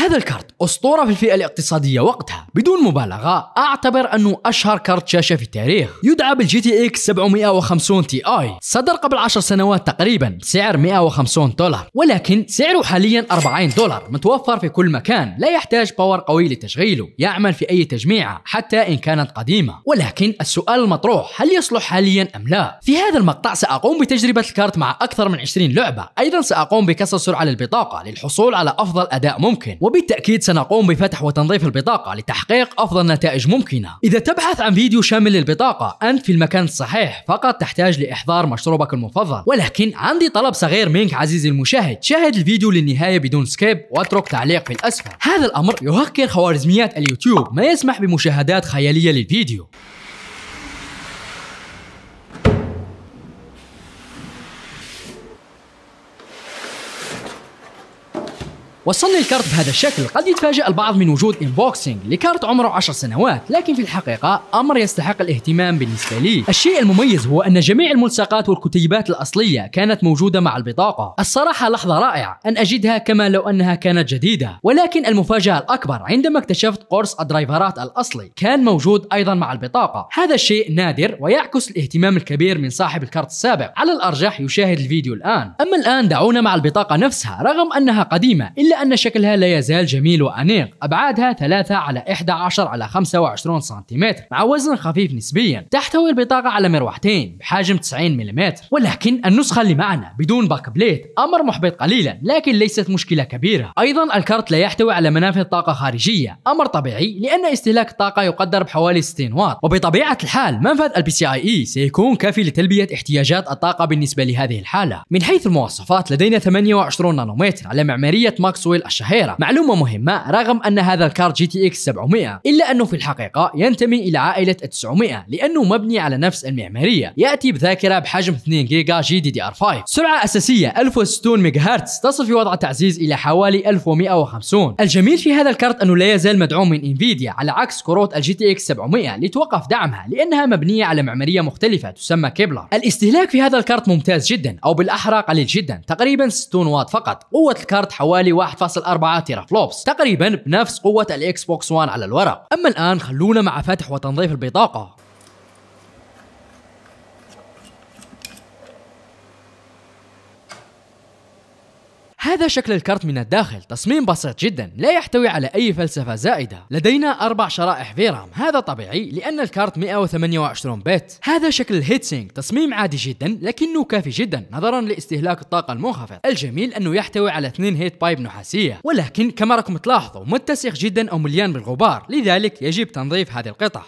هذا الكارت أسطورة في الفئة الاقتصادية وقتها بدون مبالغة أعتبر أنه أشهر كارت شاشة في التاريخ يدعى بالجي تي إكس 750 تي آي صدر قبل 10 سنوات تقريبا بسعر 150 دولار ولكن سعره حاليا 40 دولار متوفر في كل مكان لا يحتاج باور قوي لتشغيله يعمل في أي تجميعة حتى إن كانت قديمة ولكن السؤال المطروح هل يصلح حاليا أم لا؟ في هذا المقطع سأقوم بتجربة الكارت مع أكثر من 20 لعبة أيضا سأقوم بكسر سرعة للبطاقة للحصول على أفضل أداء ممكن وبالتأكيد سنقوم بفتح وتنظيف البطاقة لتحقيق أفضل نتائج ممكنة إذا تبحث عن فيديو شامل للبطاقة أنت في المكان الصحيح فقط تحتاج لإحضار مشروبك المفضل ولكن عندي طلب صغير منك عزيزي المشاهد شاهد الفيديو للنهاية بدون سكيب واترك تعليق في الأسفل هذا الأمر يهكر خوارزميات اليوتيوب ما يسمح بمشاهدات خيالية للفيديو وصلني الكارت بهذا الشكل قد يتفاجأ البعض من وجود انبوكسينج لكارت عمره 10 سنوات لكن في الحقيقة أمر يستحق الاهتمام بالنسبة لي الشيء المميز هو أن جميع الملصقات والكتيبات الأصلية كانت موجودة مع البطاقة الصراحة لحظة رائعة أن أجدها كما لو أنها كانت جديدة ولكن المفاجأة الأكبر عندما اكتشفت قرص الدرايفرات الأصلي كان موجود أيضا مع البطاقة هذا الشيء نادر ويعكس الاهتمام الكبير من صاحب الكارت السابق على الأرجح يشاهد الفيديو الآن أما الآن دعونا مع البطاقة نفسها رغم أنها قديمة إلا أن شكلها لا يزال جميل وأنيق أبعادها 3 على 11 على 25 سنتيمتر مع وزن خفيف نسبيا تحتوي البطاقة على مروحتين بحجم 90 ملم ولكن النسخة اللي معنا بدون باك بليت أمر محبط قليلا لكن ليست مشكلة كبيرة أيضا الكرت لا يحتوي على منافذ طاقة خارجية أمر طبيعي لأن استهلاك الطاقة يقدر بحوالي 60 واط وبطبيعة الحال منفذ البي سي اي سيكون كافي لتلبية احتياجات الطاقة بالنسبة لهذه الحالة من حيث المواصفات لدينا 28 نانومتر على معمارية ماكس ماكسويل الشهيرة معلومة مهمة رغم أن هذا الكار جي تي اكس 700 إلا أنه في الحقيقة ينتمي إلى عائلة 900 لأنه مبني على نفس المعمارية يأتي بذاكرة بحجم 2 جيجا جي دي دي ار 5 سرعة أساسية 1060 ميجا هرتز تصل في وضع تعزيز إلى حوالي 1150 الجميل في هذا الكارت أنه لا يزال مدعوم من انفيديا على عكس كروت الجي تي اكس 700 لتوقف دعمها لأنها مبنية على معمارية مختلفة تسمى كيبلر الاستهلاك في هذا الكارت ممتاز جدا أو بالأحرى قليل جدا تقريبا 60 واط فقط قوة الكارت حوالي 1.4 تيرا فلوبس تقريبا بنفس قوة الاكس بوكس 1 على الورق اما الان خلونا مع فتح وتنظيف البطاقة هذا شكل الكرت من الداخل تصميم بسيط جدا لا يحتوي على أي فلسفة زائدة لدينا أربع شرائح فيرام هذا طبيعي لأن الكارت 128 بت هذا شكل الهيتسينج تصميم عادي جدا لكنه كافي جدا نظرا لاستهلاك الطاقة المنخفض الجميل أنه يحتوي على اثنين هيت بايب نحاسية ولكن كما راكم تلاحظوا متسخ جدا أو مليان بالغبار لذلك يجب تنظيف هذه القطع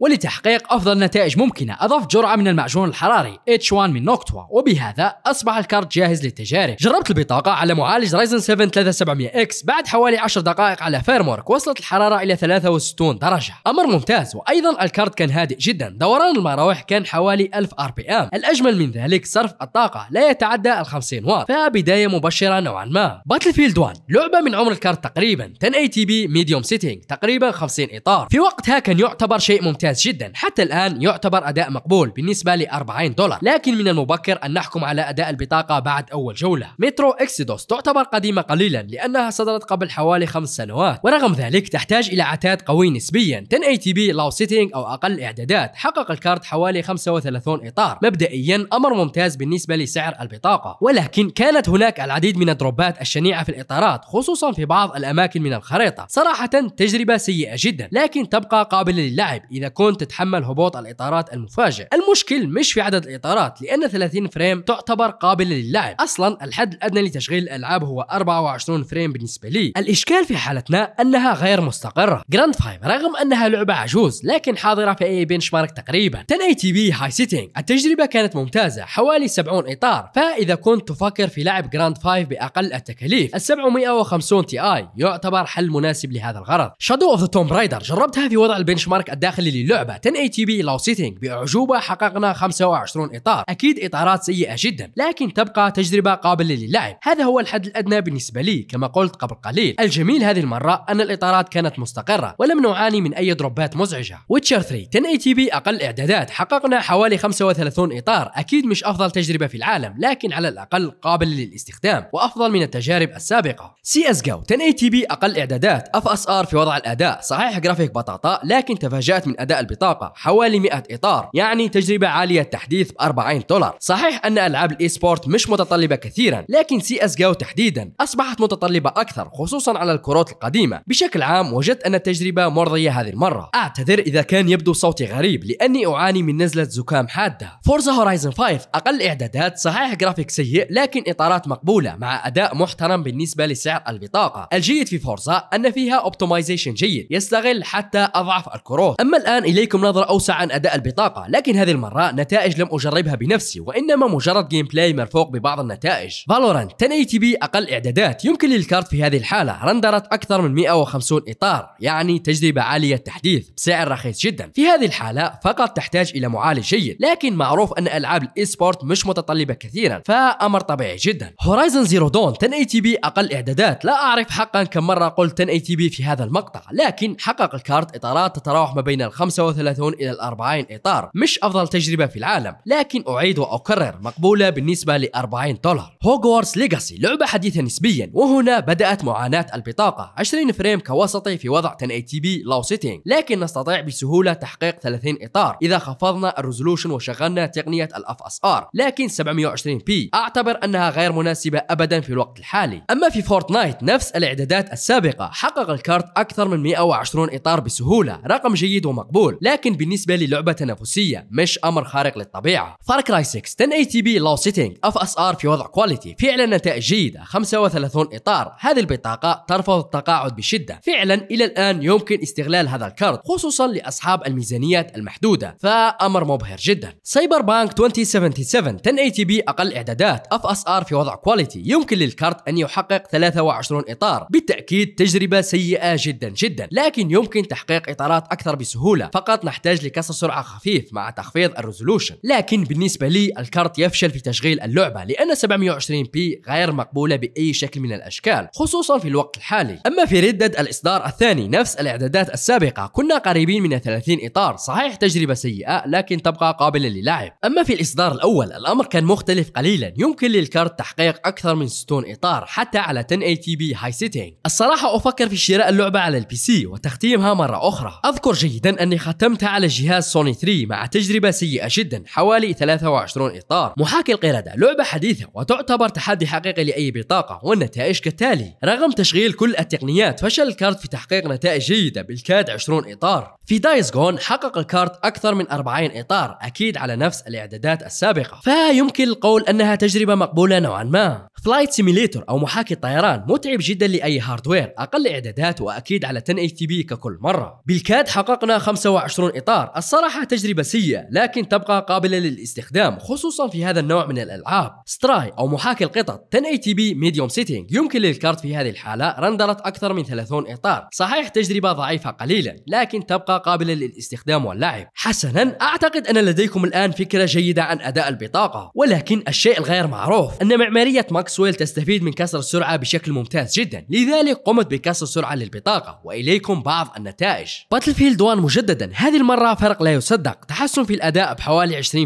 ولتحقيق أفضل نتائج ممكنة أضف جرعة من المعجون الحراري H1 من نوكتوا وبهذا أصبح الكارت جاهز للتجارب جربت البطاقة على معالج رايزن 7 3700X بعد حوالي 10 دقائق على فيرمورك وصلت الحرارة إلى 63 درجة أمر ممتاز وأيضا الكارت كان هادئ جدا دوران المراوح كان حوالي 1000 ار بي ام الأجمل من ذلك صرف الطاقة لا يتعدى ال 50 واط فبداية مبشرة نوعا ما باتل فيلد 1 لعبة من عمر الكارت تقريبا 1080 بي ميديوم سيتنج تقريبا 50 إطار في وقتها كان يعتبر شيء ممتاز ممتاز جدا حتى الآن يعتبر أداء مقبول بالنسبة ل 40 دولار لكن من المبكر أن نحكم على أداء البطاقة بعد أول جولة مترو إكسيدوس تعتبر قديمة قليلا لأنها صدرت قبل حوالي خمس سنوات ورغم ذلك تحتاج إلى عتاد قوي نسبيا 1080p لو سيتنج أو أقل إعدادات حقق الكارت حوالي 35 إطار مبدئيا أمر ممتاز بالنسبة لسعر البطاقة ولكن كانت هناك العديد من الدروبات الشنيعة في الإطارات خصوصا في بعض الأماكن من الخريطة صراحة تجربة سيئة جدا لكن تبقى قابلة للعب إذا تكون تتحمل هبوط الاطارات المفاجئ المشكل مش في عدد الاطارات لان 30 فريم تعتبر قابله للعب اصلا الحد الادنى لتشغيل الالعاب هو 24 فريم بالنسبه لي الاشكال في حالتنا انها غير مستقره جراند فايف رغم انها لعبه عجوز لكن حاضره في اي بنش مارك تقريبا 1080 بي هاي سيتنج التجربه كانت ممتازه حوالي 70 اطار فاذا كنت تفكر في لعب جراند فايف باقل التكاليف ال 750 تي اي يعتبر حل مناسب لهذا الغرض شادو اوف ذا توم رايدر جربتها في وضع البنش مارك الداخلي اللعبه 1080 1080p لو سيتنج باعجوبه حققنا 25 اطار اكيد اطارات سيئه جدا لكن تبقى تجربه قابله للعب هذا هو الحد الادنى بالنسبه لي كما قلت قبل قليل الجميل هذه المره ان الاطارات كانت مستقره ولم نعاني من اي دروبات مزعجه ويتشر 3 1080 p اقل اعدادات حققنا حوالي 35 اطار اكيد مش افضل تجربه في العالم لكن على الاقل قابل للاستخدام وافضل من التجارب السابقه سي اس جو 1080 p اقل اعدادات اف اس ار في وضع الاداء صحيح جرافيك بطاطا لكن تفاجات من اداء البطاقة حوالي 100 إطار يعني تجربة عالية التحديث ب 40 دولار صحيح أن ألعاب الإي سبورت مش متطلبة كثيرا لكن سي اس جو تحديدا أصبحت متطلبة أكثر خصوصا على الكروت القديمة بشكل عام وجدت أن التجربة مرضية هذه المرة أعتذر إذا كان يبدو صوتي غريب لأني أعاني من نزلة زكام حادة فورزا هورايزن 5 أقل إعدادات صحيح جرافيك سيء لكن إطارات مقبولة مع أداء محترم بالنسبة لسعر البطاقة الجيد في فورزا أن فيها أوبتمايزيشن جيد يستغل حتى أضعف الكروت أما الآن إليكم نظرة أوسع عن أداء البطاقة لكن هذه المرة نتائج لم أجربها بنفسي وإنما مجرد جيم بلاي مرفوق ببعض النتائج فالورانت 1080 بي أقل إعدادات يمكن للكارت في هذه الحالة رندرت أكثر من 150 إطار يعني تجربة عالية التحديث بسعر رخيص جدا في هذه الحالة فقط تحتاج إلى معالج جيد لكن معروف أن ألعاب الإي سبورت مش متطلبة كثيرا فأمر طبيعي جدا هورايزن زيرو دون 1080 بي أقل إعدادات لا أعرف حقا كم مرة قلت 1080 بي في هذا المقطع لكن حقق الكارت إطارات تتراوح ما بين 5 35 إلى ال 40 إطار مش أفضل تجربة في العالم لكن أعيد وأكرر مقبولة بالنسبة ل 40 دولار هوغورتس ليجاسي لعبة حديثة نسبيا وهنا بدأت معاناة البطاقة 20 فريم كوسطي في وضع 1080p لو سيتنج لكن نستطيع بسهولة تحقيق 30 إطار إذا خفضنا الريزولوشن وشغلنا تقنية الاف اس ار لكن 720p أعتبر أنها غير مناسبة أبدا في الوقت الحالي أما في فورتنايت نفس الإعدادات السابقة حقق الكارت أكثر من 120 إطار بسهولة رقم جيد ومقبول مقبول لكن بالنسبه للعبه تنافسيه مش امر خارق للطبيعه فار كراي 6 1080 بي لو سيتنج اف اس ار في وضع كواليتي فعلا نتائج جيده 35 اطار هذه البطاقه ترفض التقاعد بشده فعلا الى الان يمكن استغلال هذا الكرت خصوصا لاصحاب الميزانيات المحدوده فامر مبهر جدا سايبر بانك 2077 1080 بي اقل اعدادات اف اس ار في وضع كواليتي يمكن للكارت ان يحقق 23 اطار بالتاكيد تجربه سيئه جدا جدا لكن يمكن تحقيق اطارات اكثر بسهوله فقط نحتاج لكسر سرعه خفيف مع تخفيض الريزولوشن لكن بالنسبه لي الكارت يفشل في تشغيل اللعبه لان 720 بي غير مقبوله باي شكل من الاشكال خصوصا في الوقت الحالي اما في ردة الاصدار الثاني نفس الاعدادات السابقه كنا قريبين من 30 اطار صحيح تجربه سيئه لكن تبقى قابله للعب اما في الاصدار الاول الامر كان مختلف قليلا يمكن للكارت تحقيق اكثر من 60 اطار حتى على 1080 بي هاي Setting الصراحه افكر في شراء اللعبه على البي سي وتختيمها مره اخرى اذكر جيدا اني ختمتها على جهاز سوني 3 مع تجربة سيئة جدا حوالي 23 إطار محاكي القردة لعبة حديثة وتعتبر تحدي حقيقي لأي بطاقة والنتائج كالتالي رغم تشغيل كل التقنيات فشل الكارت في تحقيق نتائج جيدة بالكاد 20 إطار في دايس جون حقق الكارت أكثر من 40 إطار أكيد على نفس الإعدادات السابقة فيمكن القول أنها تجربة مقبولة نوعا ما فلايت سيميليتر او محاكي الطيران متعب جدا لاي هاردوير اقل اعدادات واكيد على 1080 بي ككل مره بالكاد حققنا 25 اطار الصراحه تجربه سيئه لكن تبقى قابله للاستخدام خصوصا في هذا النوع من الالعاب ستراي او محاكي القطط 1080 بي ميديوم سيتنج يمكن للكارت في هذه الحاله رندرت اكثر من 30 اطار صحيح تجربه ضعيفه قليلا لكن تبقى قابله للاستخدام واللعب حسنا اعتقد ان لديكم الان فكره جيده عن اداء البطاقه ولكن الشيء الغير معروف ان معماريه ماكسويل تستفيد من كسر السرعة بشكل ممتاز جدا لذلك قمت بكسر السرعة للبطاقة وإليكم بعض النتائج باتل فيلد 1 مجددا هذه المرة فرق لا يصدق تحسن في الأداء بحوالي 20%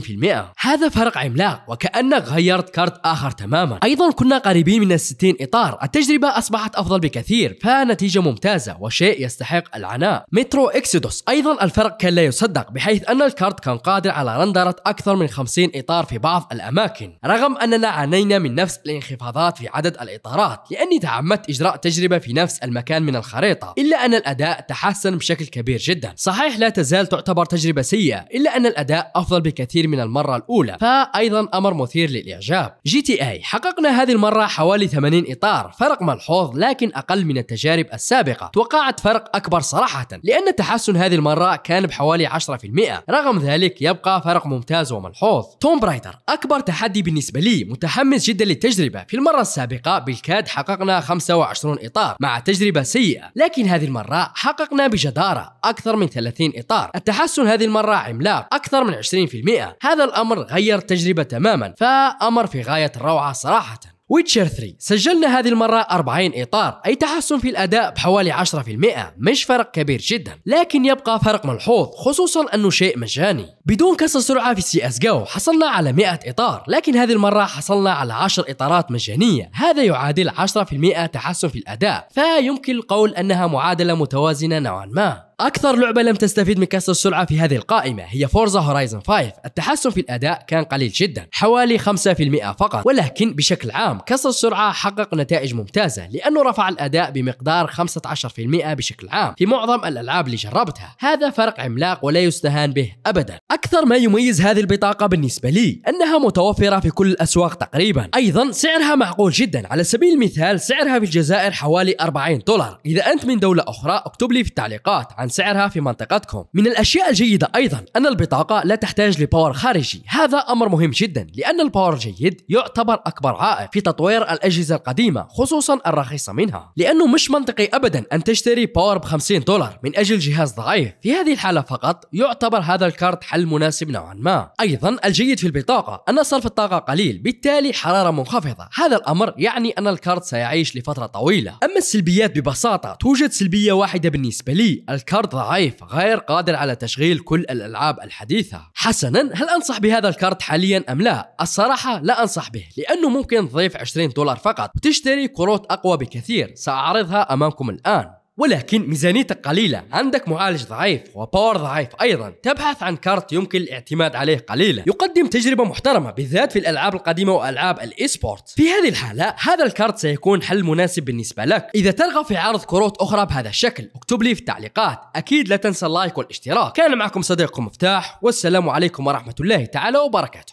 هذا فرق عملاق وكأنك غيرت كارت آخر تماما أيضا كنا قريبين من 60 إطار التجربة أصبحت أفضل بكثير فنتيجة ممتازة وشيء يستحق العناء مترو إكسيدوس أيضا الفرق كان لا يصدق بحيث أن الكارت كان قادر على رندرة أكثر من 50 إطار في بعض الأماكن رغم أننا عانينا من نفس الانخفاض انخفاضات في عدد الإطارات لأني تعمدت إجراء تجربة في نفس المكان من الخريطة إلا أن الأداء تحسن بشكل كبير جدا صحيح لا تزال تعتبر تجربة سيئة إلا أن الأداء أفضل بكثير من المرة الأولى فأيضا أمر مثير للإعجاب جي تي اي حققنا هذه المرة حوالي 80 إطار فرق ملحوظ لكن أقل من التجارب السابقة توقعت فرق أكبر صراحة لأن تحسن هذه المرة كان بحوالي 10% رغم ذلك يبقى فرق ممتاز وملحوظ توم برايدر أكبر تحدي بالنسبة لي متحمس جدا للتجربة في المرة السابقة بالكاد حققنا 25 إطار مع تجربة سيئة لكن هذه المرة حققنا بجدارة أكثر من 30 إطار التحسن هذه المرة عملاق أكثر من 20% هذا الأمر غير التجربة تماما فأمر في غاية الروعة صراحة ويتشر 3 سجلنا هذه المرة 40 إطار أي تحسن في الأداء بحوالي 10% مش فرق كبير جدا لكن يبقى فرق ملحوظ خصوصا أنه شيء مجاني بدون كسر سرعة في سي اس جو حصلنا على 100 إطار لكن هذه المرة حصلنا على 10 إطارات مجانية هذا يعادل 10% تحسن في الأداء فيمكن القول أنها معادلة متوازنة نوعا ما أكثر لعبة لم تستفيد من كسر السرعة في هذه القائمة هي فورزا هورايزن 5 التحسن في الأداء كان قليل جدا حوالي 5% فقط ولكن بشكل عام كسر السرعة حقق نتائج ممتازة لأنه رفع الأداء بمقدار 15% بشكل عام في معظم الألعاب اللي جربتها هذا فرق عملاق ولا يستهان به أبدا أكثر ما يميز هذه البطاقة بالنسبة لي أنها متوفرة في كل الأسواق تقريبا أيضا سعرها معقول جدا على سبيل المثال سعرها في الجزائر حوالي 40 دولار إذا أنت من دولة أخرى اكتب لي في التعليقات عن سعرها في منطقتكم من الأشياء الجيدة أيضا أن البطاقة لا تحتاج لباور خارجي هذا أمر مهم جدا لأن الباور الجيد يعتبر أكبر عائق في تطوير الأجهزة القديمة خصوصا الرخيصة منها لأنه مش منطقي أبدا أن تشتري باور ب 50 دولار من أجل جهاز ضعيف في هذه الحالة فقط يعتبر هذا الكارت حل مناسب نوعا ما أيضا الجيد في البطاقة أن صرف الطاقة قليل بالتالي حرارة منخفضة هذا الأمر يعني أن الكارت سيعيش لفترة طويلة أما السلبيات ببساطة توجد سلبية واحدة بالنسبة لي الكارت كارد ضعيف غير قادر على تشغيل كل الألعاب الحديثة حسنا هل أنصح بهذا الكارت حاليا أم لا؟ الصراحة لا أنصح به لأنه ممكن تضيف 20 دولار فقط وتشتري كروت أقوى بكثير سأعرضها أمامكم الآن ولكن ميزانيتك قليلة عندك معالج ضعيف وباور ضعيف أيضا تبحث عن كارت يمكن الاعتماد عليه قليلا يقدم تجربة محترمة بالذات في الألعاب القديمة وألعاب الإيسبورت في هذه الحالة هذا الكارت سيكون حل مناسب بالنسبة لك إذا ترغب في عرض كروت أخرى بهذا الشكل اكتب لي في التعليقات أكيد لا تنسى اللايك والاشتراك كان معكم صديقكم مفتاح والسلام عليكم ورحمة الله تعالى وبركاته